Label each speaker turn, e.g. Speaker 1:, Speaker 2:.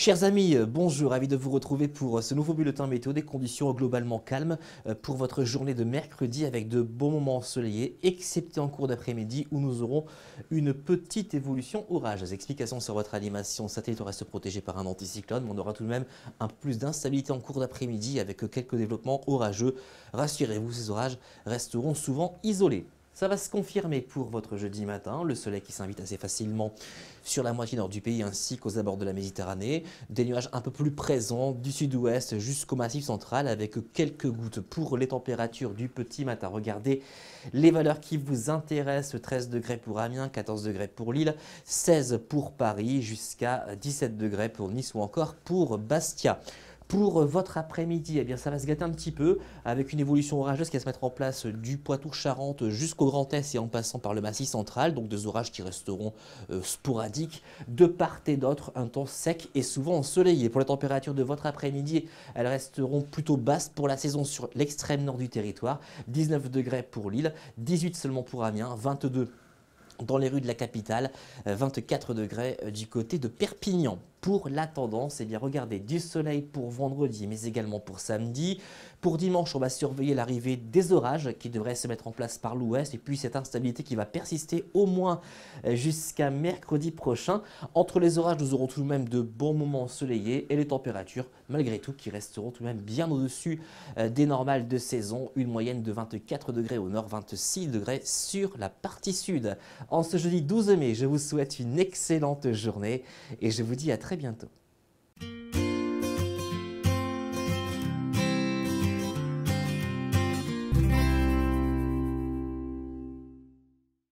Speaker 1: Chers amis, euh, bonjour, ravi de vous retrouver pour euh, ce nouveau bulletin météo des conditions globalement calmes euh, pour votre journée de mercredi avec de bons moments ensoleillés, excepté en cours d'après-midi où nous aurons une petite évolution orage. Les explications sur votre animation satellite reste protégé par un anticyclone, mais on aura tout de même un peu plus d'instabilité en cours d'après-midi avec quelques développements orageux. Rassurez-vous, ces orages resteront souvent isolés. Ça va se confirmer pour votre jeudi matin. Le soleil qui s'invite assez facilement sur la moitié nord du pays ainsi qu'aux abords de la Méditerranée. Des nuages un peu plus présents du sud-ouest jusqu'au massif central avec quelques gouttes pour les températures du petit matin. Regardez les valeurs qui vous intéressent. 13 degrés pour Amiens, 14 degrés pour Lille, 16 pour Paris jusqu'à 17 degrés pour Nice ou encore pour Bastia. Pour euh, votre après-midi, eh bien, ça va se gâter un petit peu avec une évolution orageuse qui va se mettre en place euh, du Poitou-Charentes jusqu'au Grand Est et en passant par le Massif central, donc des orages qui resteront euh, sporadiques de part et d'autre, un temps sec et souvent ensoleillé. Pour les températures de votre après-midi, elles resteront plutôt basses pour la saison sur l'extrême nord du territoire, 19 degrés pour Lille, 18 seulement pour Amiens, 22 dans les rues de la capitale, 24 euh, degrés euh, du côté de Perpignan. Pour la tendance, eh bien regardez du soleil pour vendredi, mais également pour samedi. Pour dimanche, on va surveiller l'arrivée des orages qui devraient se mettre en place par l'ouest et puis cette instabilité qui va persister au moins euh, jusqu'à mercredi prochain. Entre les orages, nous aurons tout de même de bons moments ensoleillés et les températures, malgré tout, qui resteront tout de même bien au-dessus des normales de saison. Une moyenne de 24 degrés au nord, 26 degrés sur la partie sud. En ce jeudi 12 mai, je vous souhaite une excellente journée et je vous dis à très bientôt.